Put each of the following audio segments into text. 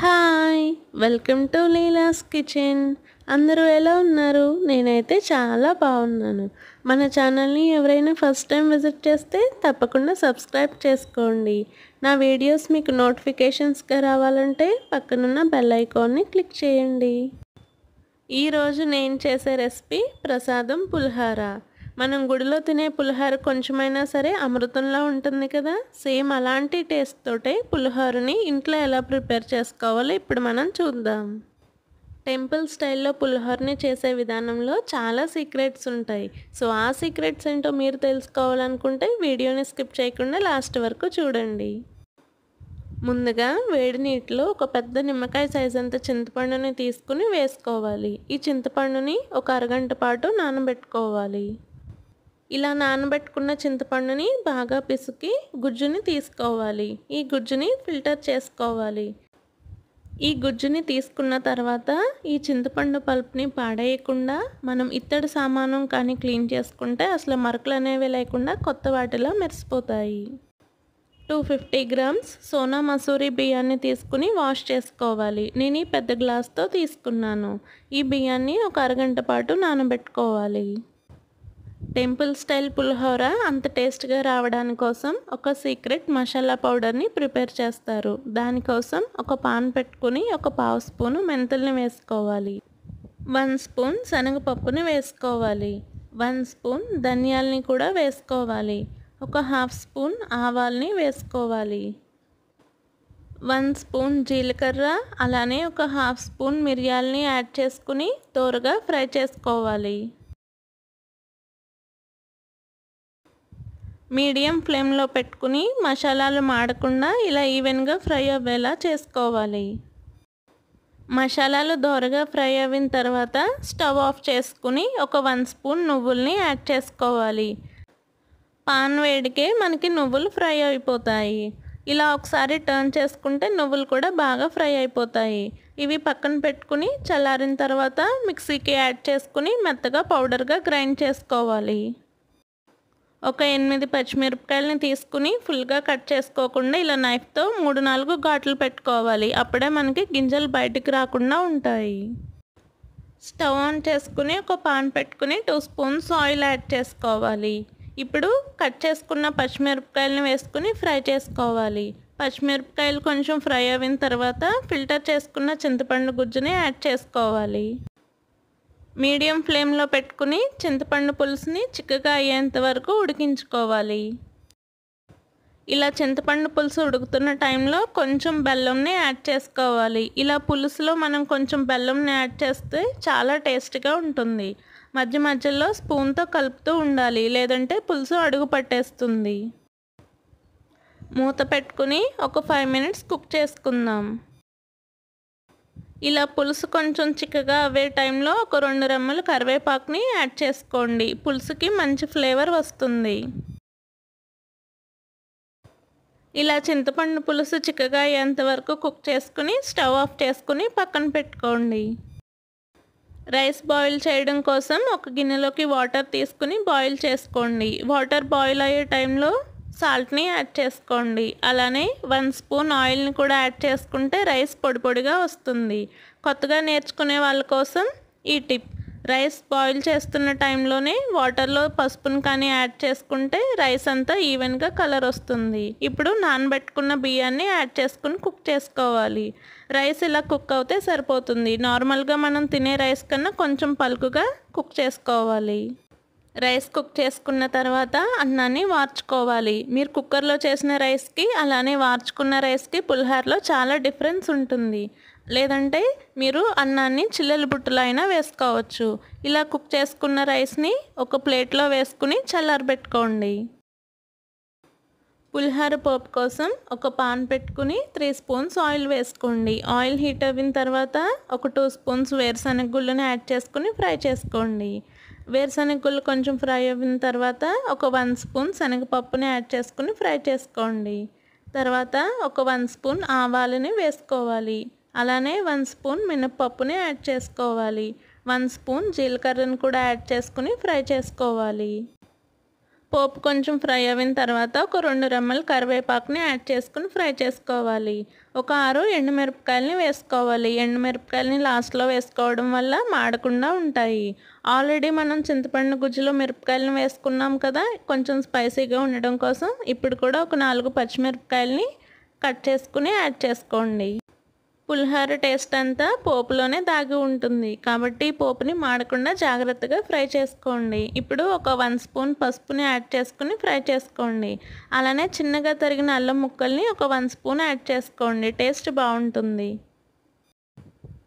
hi welcome to Leela's kitchen అందరూ ఎలా ఉన్నారు నేనైతే చాలా బాగున్నాను మన ఛానల్ని ఎవరైనా ఫస్ట్ టైం విజిట్ చేస్తే తప్పకుండా సబ్స్క్రైబ్ చేసుకోండి నా వీడియోస్ మీకు నోటిఫికేషన్స్గా రావాలంటే పక్కనున్న బెల్ ఐకాన్ని క్లిక్ చేయండి ఈరోజు నేను చేసే రెసిపీ ప్రసాదం పులిహార మనం గుడిలో తినే పులిహోర కొంచెమైనా సరే అమృతంలా ఉంటుంది కదా సేమ్ అలాంటి టేస్ట్ తోటే పులిహోరని ఇంట్లో ఎలా ప్రిపేర్ చేసుకోవాలో ఇప్పుడు మనం చూద్దాం టెంపుల్ స్టైల్లో పులిహోరని చేసే విధానంలో చాలా సీక్రెట్స్ ఉంటాయి సో ఆ సీక్రెట్స్ ఏంటో మీరు తెలుసుకోవాలనుకుంటే వీడియోని స్కిప్ చేయకుండా లాస్ట్ వరకు చూడండి ముందుగా వేడి నీటిలో ఒక పెద్ద నిమ్మకాయ సైజ్ అంత చింతపండుని తీసుకుని వేసుకోవాలి ఈ చింతపండుని ఒక అరగంట పాటు నానబెట్టుకోవాలి ఇలా నానబెట్టుకున్న చింతపండుని బాగా పిసికి గుజ్జుని తీసుకోవాలి ఈ గుజ్జుని ఫిల్టర్ చేసుకోవాలి ఈ గుజ్జుని తీసుకున్న తర్వాత ఈ చింతపండు పల్ప్ని పాడేయకుండా మనం ఇత్తడి సామానం కానీ క్లీన్ చేసుకుంటే అసలు మరకలు అనేవి లేకుండా కొత్త వాటిలో మెరిసిపోతాయి two fifty grams Sona Masuri బియ్యాన్ని తీసుకుని వాష్ చేసుకోవాలి నేను ఈ పెద్ద గ్లాస్తో తీసుకున్నాను ఈ బియ్యాన్ని ఒక అరగంట పాటు నానబెట్టుకోవాలి టెంపుల్ స్టైల్ పులిహోర అంత టేస్ట్గా రావడానికి కోసం ఒక సీక్రెట్ మసాలా పౌడర్ని ప్రిపేర్ చేస్తారు దానికోసం ఒక పాన్ పెట్టుకుని ఒక పావు స్పూను మెంతుల్ని వేసుకోవాలి వన్ స్పూన్ శనగపప్పుని వేసుకోవాలి వన్ స్పూన్ ధనియాల్ని కూడా వేసుకోవాలి ఒక హాఫ్ స్పూన్ ఆవాల్ని వేసుకోవాలి వన్ స్పూన్ జీలకర్ర అలానే ఒక హాఫ్ స్పూన్ మిరియాలని యాడ్ చేసుకుని తోరగా ఫ్రై చేసుకోవాలి మీడియం ఫ్లేమ్లో పెట్టుకుని మసాలాలు మాడకుండా ఇలా ఈవెన్గా ఫ్రై అవ్వేలా చేసుకోవాలి మసాలాలు దోరగా ఫ్రై అయిన తర్వాత స్టవ్ ఆఫ్ చేసుకుని ఒక వన్ స్పూన్ నువ్వుల్ని యాడ్ చేసుకోవాలి పాన్ వేడికే మనకి నువ్వులు ఫ్రై అయిపోతాయి ఇలా ఒకసారి టర్న్ చేసుకుంటే నువ్వులు కూడా బాగా ఫ్రై అయిపోతాయి ఇవి పక్కన పెట్టుకుని చల్లారిన తర్వాత మిక్సీకి యాడ్ చేసుకుని మెత్తగా పౌడర్గా గ్రైండ్ చేసుకోవాలి ఒక ఎనిమిది పచ్చిమిరపకాయలని తీసుకుని ఫుల్గా కట్ చేసుకోకుండా ఇలా నైఫ్తో మూడు నాలుగు ఘాట్లు పెట్టుకోవాలి అప్పుడే మనకి గింజలు బయటికి రాకుండా ఉంటాయి స్టవ్ ఆన్ చేసుకుని ఒక పాన్ పెట్టుకుని టూ స్పూన్స్ ఆయిల్ యాడ్ చేసుకోవాలి ఇప్పుడు కట్ చేసుకున్న పచ్చిమిరపకాయలను వేసుకుని ఫ్రై చేసుకోవాలి పచ్చిమిరపకాయలు కొంచెం ఫ్రై అయిన తర్వాత ఫిల్టర్ చేసుకున్న చింతపండు గుజ్జుని యాడ్ చేసుకోవాలి మీడియం ఫ్లేమ్లో పెట్టుకుని చింతపండు పులుసుని చిక్కగా అయ్యేంత వరకు ఉడికించుకోవాలి ఇలా చింతపండు పులుసు ఉడుకుతున్న టైంలో కొంచెం బెల్లంని యాడ్ చేసుకోవాలి ఇలా పులుసులో మనం కొంచెం బెల్లంని యాడ్ చేస్తే చాలా టేస్ట్గా ఉంటుంది మధ్య మధ్యలో స్పూన్తో కలుపుతూ ఉండాలి లేదంటే పులుసు అడుగు పట్టేస్తుంది మూత పెట్టుకుని ఒక ఫైవ్ మినిట్స్ కుక్ చేసుకుందాం ఇలా పులుసు కొంచెం చిక్కగా అవే టైంలో ఒక రెండు రెమ్మలు కరివేపాకుని యాడ్ చేసుకోండి పులుసుకి మంచి ఫ్లేవర్ వస్తుంది ఇలా చింతపండు పులుసు చిక్కగా అయ్యేంత వరకు కుక్ చేసుకుని స్టవ్ ఆఫ్ చేసుకుని పక్కన పెట్టుకోండి రైస్ బాయిల్ చేయడం కోసం ఒక గిన్నెలోకి వాటర్ తీసుకుని బాయిల్ చేసుకోండి వాటర్ బాయిల్ అయ్యే టైంలో సాల్ట్ని యాడ్ చేసుకోండి అలానే వన్ స్పూన్ ఆయిల్ని కూడా యాడ్ చేసుకుంటే రైస్ పొడి పొడిగా వస్తుంది కొత్తగా నేర్చుకునే వాళ్ళ కోసం ఈ టిప్ రైస్ బాయిల్ చేస్తున్న టైంలోనే వాటర్లో పసుపును కానీ యాడ్ చేసుకుంటే రైస్ అంతా ఈవెన్గా కలర్ వస్తుంది ఇప్పుడు నానబెట్టుకున్న బియ్యాన్ని యాడ్ చేసుకుని కుక్ చేసుకోవాలి రైస్ ఇలా కుక్ అవుతే సరిపోతుంది నార్మల్గా మనం తినే రైస్ కన్నా కొంచెం పలుకుగా కుక్ చేసుకోవాలి రైస్ కుక్ చేసుకున్న తర్వాత అన్నాన్ని వార్చుకోవాలి మీరు కుక్కర్లో చేసిన రైస్కి అలానే వార్చుకున్న రైస్కి పులిహారలో చాలా డిఫరెన్స్ ఉంటుంది లేదంటే మీరు అన్నాన్ని బుట్టలో అయినా వేసుకోవచ్చు ఇలా కుక్ చేసుకున్న రైస్ని ఒక ప్లేట్లో వేసుకుని చల్లారబెట్టుకోండి పులిహార పోపు కోసం ఒక పాన్ పెట్టుకుని త్రీ స్పూన్స్ ఆయిల్ వేసుకోండి ఆయిల్ హీట్ అయిన తర్వాత ఒక టూ స్పూన్స్ వేరుశనగ గుళ్ళని యాడ్ చేసుకుని ఫ్రై చేసుకోండి వేరుశనగలు కొంచెం ఫ్రై అయిన తర్వాత ఒక వన్ స్పూన్ శనగపప్పుని యాడ్ చేసుకుని ఫ్రై చేసుకోండి తర్వాత ఒక వన్ స్పూన్ ఆవాలని వేసుకోవాలి అలానే వన్ స్పూన్ మినప్పప్పుని యాడ్ చేసుకోవాలి వన్ స్పూన్ జీలకర్రను కూడా యాడ్ చేసుకుని ఫ్రై చేసుకోవాలి పోపు కొంచెం ఫ్రై అయిన తర్వాత ఒక రెండు రెమ్మలు కరివేపాకుని యాడ్ చేసుకుని ఫ్రై చేసుకోవాలి ఒక ఆరు ఎండుమిరపకాయలని వేసుకోవాలి ఎండుమిరపకాయలని లాస్ట్లో వేసుకోవడం వల్ల మాడకుండా ఉంటాయి ఆల్రెడీ మనం చింతపండు గుజ్జులో మిరపకాయలను వేసుకున్నాం కదా కొంచెం స్పైసీగా ఉండడం కోసం ఇప్పుడు కూడా ఒక నాలుగు పచ్చిమిరపకాయలని కట్ చేసుకుని యాడ్ చేసుకోండి పులిహోర టేస్ట్ అంతా పోపులోనే దాగి ఉంటుంది కాబట్టి పోపుని మాడకుండా జాగ్రత్తగా ఫ్రై చేసుకోండి ఇప్పుడు ఒక వన్ స్పూన్ పసుపుని యాడ్ చేసుకుని ఫ్రై చేసుకోండి అలానే చిన్నగా తరిగిన అల్లం ముక్కల్ని ఒక వన్ స్పూన్ యాడ్ చేసుకోండి టేస్ట్ బాగుంటుంది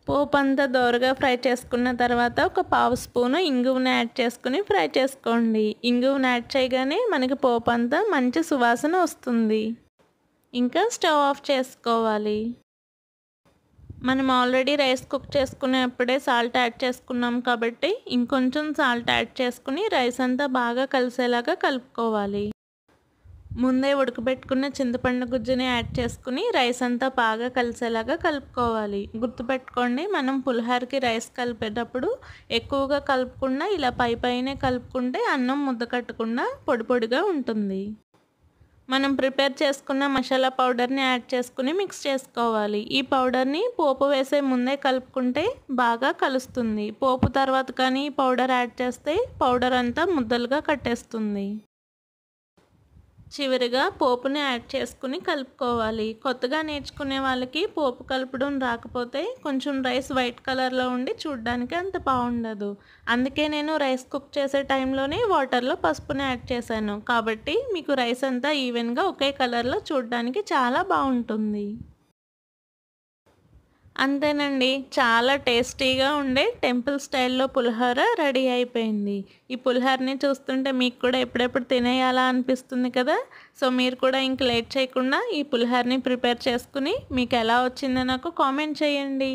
పోపు అంతా దోరగా ఫ్రై చేసుకున్న తర్వాత ఒక పావు స్పూను ఇంగువుని యాడ్ చేసుకుని ఫ్రై చేసుకోండి ఇంగువుని యాడ్ చేయగానే మనకి పోపు అంతా మంచి సువాసన వస్తుంది ఇంకా స్టవ్ ఆఫ్ చేసుకోవాలి మనం ఆల్రెడీ రైస్ కుక్ చేసుకునేప్పుడే సాల్ట్ యాడ్ చేసుకున్నాం కాబట్టి ఇంకొంచెం సాల్ట్ యాడ్ చేసుకుని రైస్ అంతా బాగా కలిసేలాగా కలుపుకోవాలి ముందే ఉడకబెట్టుకున్న చింతపండు గుజ్జుని యాడ్ చేసుకుని రైస్ అంతా బాగా కలిసేలాగా కలుపుకోవాలి గుర్తుపెట్టుకోండి మనం పులిహోరకి రైస్ కలిపేటప్పుడు ఎక్కువగా కలుపుకుండా ఇలా పై పైనే కలుపుకుంటే అన్నం ముద్ద కట్టకుండా పొడి పొడిగా ఉంటుంది మనం ప్రిపేర్ చేసుకున్న మసాలా పౌడర్ని యాడ్ చేసుకుని మిక్స్ చేసుకోవాలి ఈ పౌడర్ని పోపు వేసే ముందే కలుపుకుంటే బాగా కలుస్తుంది పోపు తర్వాత కానీ పౌడర్ యాడ్ చేస్తే పౌడర్ అంతా ముద్దలుగా కట్టేస్తుంది చివరిగా పోపుని యాడ్ చేసుకుని కలుపుకోవాలి కొత్తగా నేర్చుకునే వాళ్ళకి పోపు కలపడం రాకపోతే కొంచెం రైస్ వైట్ కలర్లో ఉండి చూడ్డానికి అంత బాగుండదు అందుకే నేను రైస్ కుక్ చేసే టైంలోనే వాటర్లో పసుపుని యాడ్ చేశాను కాబట్టి మీకు రైస్ అంతా ఈవెన్గా ఒకే కలర్లో చూడ్డానికి చాలా బాగుంటుంది అంతేనండి చాలా టేస్టీగా ఉండే టెంపుల్ స్టైల్లో పులిహోర రెడీ అయిపోయింది ఈ పులిహోరని చూస్తుంటే మీకు కూడా ఎప్పుడెప్పుడు తినేయాలా అనిపిస్తుంది కదా సో మీరు కూడా ఇంక లేట్ చేయకుండా ఈ పులిహోరని ప్రిపేర్ చేసుకుని మీకు ఎలా వచ్చిందో నాకు కామెంట్ చేయండి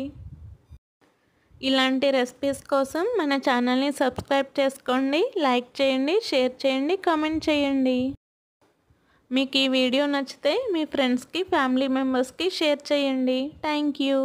ఇలాంటి రెసిపీస్ కోసం మన ఛానల్ని సబ్స్క్రైబ్ చేసుకోండి లైక్ చేయండి షేర్ చేయండి కామెంట్ చేయండి మీకు ఈ వీడియో నచ్చితే మీ ఫ్రెండ్స్కి ఫ్యామిలీ మెంబర్స్కి షేర్ చేయండి థ్యాంక్ యూ